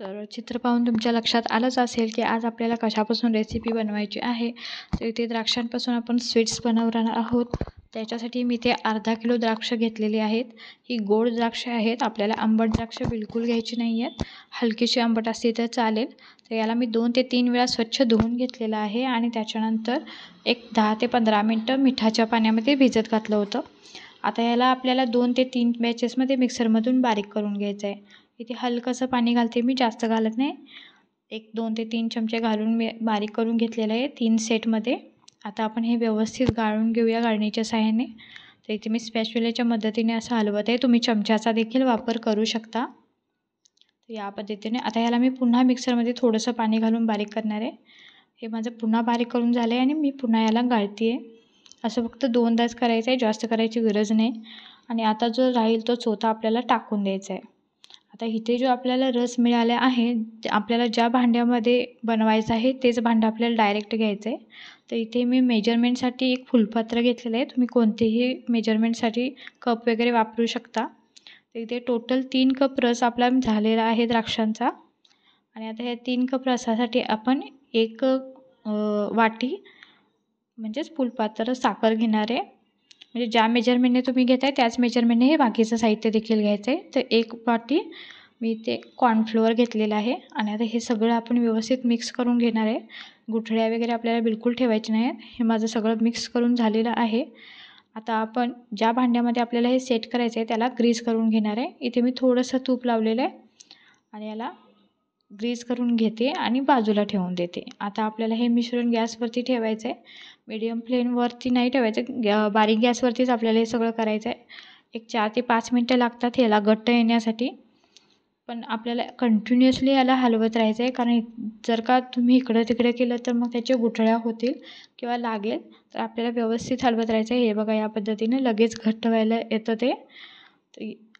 तर चित्र पाहून तुमच्या लक्षात आलंच असेल की आज आपल्याला कशापासून रेसिपी बनवायची आहे तर इथे द्राक्षांपासून आपण स्वीट्स बनवणार आहोत त्याच्यासाठी मी ते अर्धा किलो द्राक्ष घेतलेली आहेत ही गोड द्राक्ष आहेत आपल्याला आंबट द्राक्ष बिलकुल घ्यायची नाही आहेत हलकीशी आंबट असली तर चालेल तर याला मी दोन ते तीन वेळा स्वच्छ धुवून घेतलेलं आहे आणि त्याच्यानंतर एक दहा ते पंधरा मिनटं मिठाच्या पाण्यामध्ये भिजत घातलं होतं आता याला आपल्याला दोन ते तीन बॅचेसमध्ये मिक्सरमधून बारीक करून घ्यायचं आहे इथे हलकंसं पाणी घालते मी जास्त घालत नाही एक दोन ते तीन चमचे घालून मी बारीक करून घेतलेलं आहे तीन सेटमध्ये आता आपण हे व्यवस्थित गाळून घेऊया गाळणीच्या साह्याने तर इथे मी स्पॅच्युलेच्या मदतीने असं हलवत आहे तुम्ही चमच्याचा देखील वापर करू शकता तर या पद्धतीने आता ह्याला मी पुन्हा मिक्सरमध्ये थोडंसं पाणी घालून बारीक करणार आहे हे माझं पुन्हा बारीक करून झालं आहे आणि मी पुन्हा याला गाळते आहे असं फक्त दोनदाच करायचं आहे जास्त करायची गरज नाही आणि आता जो राहील तो चोथा आपल्याला टाकून द्यायचा आहे आता इथे जो आपल्याला रस मिळाला आहे आपल्याला ज्या भांड्यामध्ये बनवायचं आहे तेच भांडं आपल्याला डायरेक्ट घ्यायचं आहे तर इथे मी मेजरमेंटसाठी एक फुलपात्र घेतलेलं आहे तुम्ही कोणतेही मेजरमेंटसाठी कप वगैरे वापरू शकता तर इथे टोटल तीन कप रस आपला झालेला आहे द्राक्षांचा आणि आता ह्या तीन कप रसासाठी आपण एक वाटी म्हणजेच फुलपात्र साखर घेणार आहे म्हणजे ज्या मेजरमेंटने तुम्ही घेत आहे त्याच मेजरमेंटने हे बाकीचं साहित्य देखील घ्यायचं आहे तर एक वाटी मी ते कॉर्नफ्लोअर घेतलेलं आहे आणि आता हे सगळं आपण व्यवस्थित मिक्स करून घेणार आहे गुठळ्या वगैरे आपल्याला बिलकुल ठेवायचे नाहीत हे माझं सगळं मिक्स करून झालेलं आहे आता आपण ज्या भांड्यामध्ये आपल्याला हे सेट करायचं आहे त्याला ग्रीस करून घेणार आहे इथे मी थोडंसं तूप लावलेलं आहे आणि याला ग्रीस करून घेते आणि बाजूला ठेवून देते आता आपल्याला हे मिश्रण गॅसवरती ठेवायचं आहे मीडियम फ्लेमवरती नाही ठेवायचं गॅ बारीक गॅसवरतीच आपल्याला हे सगळं करायचं आहे एक चार ते पाच मिनटं लागतात ह्याला घट्ट येण्यासाठी पण आपल्याला कंटिन्युअसली याला हलवत राहायचं आहे कारण जर का तुम्ही इकडं तिकडे केलं तर मग त्याच्या गुठळ्या होतील किंवा लागेल तर आपल्याला व्यवस्थित हलवत राहायचं आहे हे बघा या पद्धतीने लगेच घट्ट व्हायला येतं ते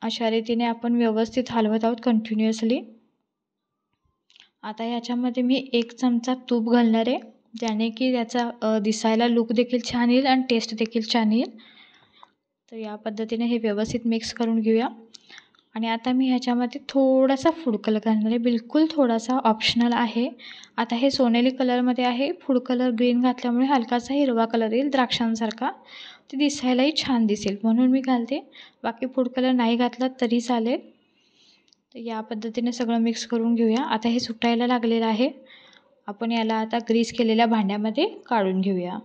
अशा रीतीने आपण व्यवस्थित हलवत आहोत कंटिन्युअसली आता याच्यामध्ये मी एक चमचा तूप घालणार आहे ज्याने की त्याचा दिसायला लुक देखील छान येईल आणि टेस्ट देखील छान येईल तर या पद्धतीने हे व्यवस्थित मिक्स करून घेऊया आणि आता मी ह्याच्यामध्ये थोडासा फूड कलर घालणार आहे बिलकुल थोडासा ऑप्शनल आहे आता हे सोनेली कलरमध्ये आहे फूड कलर ग्रीन घातल्यामुळे हलकासा हिरवा कलर येईल द्राक्षांसारखा ते दिसायलाही छान दिसेल म्हणून मी घालते बाकी फूड कलर नाही घातला तरी चालेल तर या पद्धतीने सगळं मिक्स करून घेऊया आता हे सुटायला लागलेलं आहे आपण याला आता ग्रीस केलेल्या भांड्यामध्ये काढून घेऊया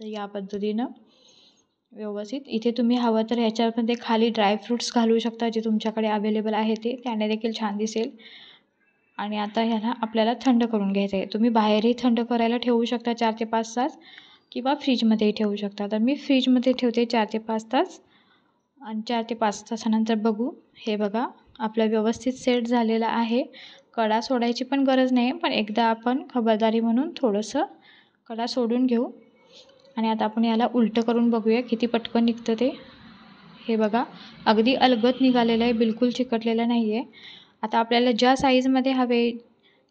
तर या पद्धतीनं व्यवस्थित इथे तुम्ही हवं तर याच्यामध्ये खाली ड्रायफ्रूट्स घालू शकता जे तुमच्याकडे अवेलेबल आहे ते त्याने देखील छान दिसेल आणि आता ह्याला आपल्याला थंड करून घ्यायचं आहे तुम्ही बाहेरही थंड करायला ठेवू शकता चार ते पाच तास किंवा फ्रीजमध्येही ठेवू शकता तर मी फ्रीजमध्ये ठेवते चार ते पाच तास आणि चार ते पाच तासानंतर बघू हे बघा आपला व्यवस्थित सेट झालेला आहे कडा सोडायची पण गरज नाही पण एकदा आपण खबरदारी म्हणून थोडंसं कडा सोडून घेऊ आणि आता आपण याला उलटं करून बघूया किती पटकन निघतं ते हे बघा अगदी अलगत निघालेलं आहे बिलकुल चिकटलेलं नाही आहे आता आपल्याला ज्या साईजमध्ये हवे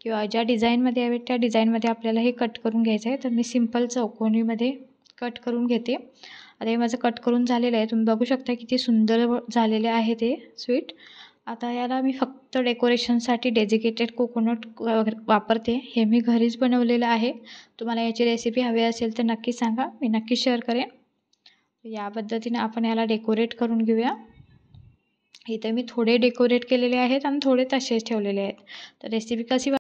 किंवा ज्या डिझाईनमध्ये हवे त्या डिझाईनमध्ये आपल्याला हे कट करून घ्यायचं आहे तर मी सिम्पल चौकोनीमध्ये कट करून घेते आता हे माझं कट करून झालेलं आहे तुम्ही बघू शकता किती सुंदर झालेले आहे ते स्वीट आता याला मी फक्त डेकोरेशनसाठी डेजिकेटेड कोकोनट वापरते हे मी घरीच बनवलेलं आहे तुम्हाला याची रेसिपी हवी असेल तर नक्की सांगा मी नक्की शेअर करेन या पद्धतीने आपण याला डेकोरेट करून घेऊया इथे मी थोडे डेकोरेट केलेले आहेत आणि थोडे तसेच ठेवलेले आहेत तर रेसिपी कशी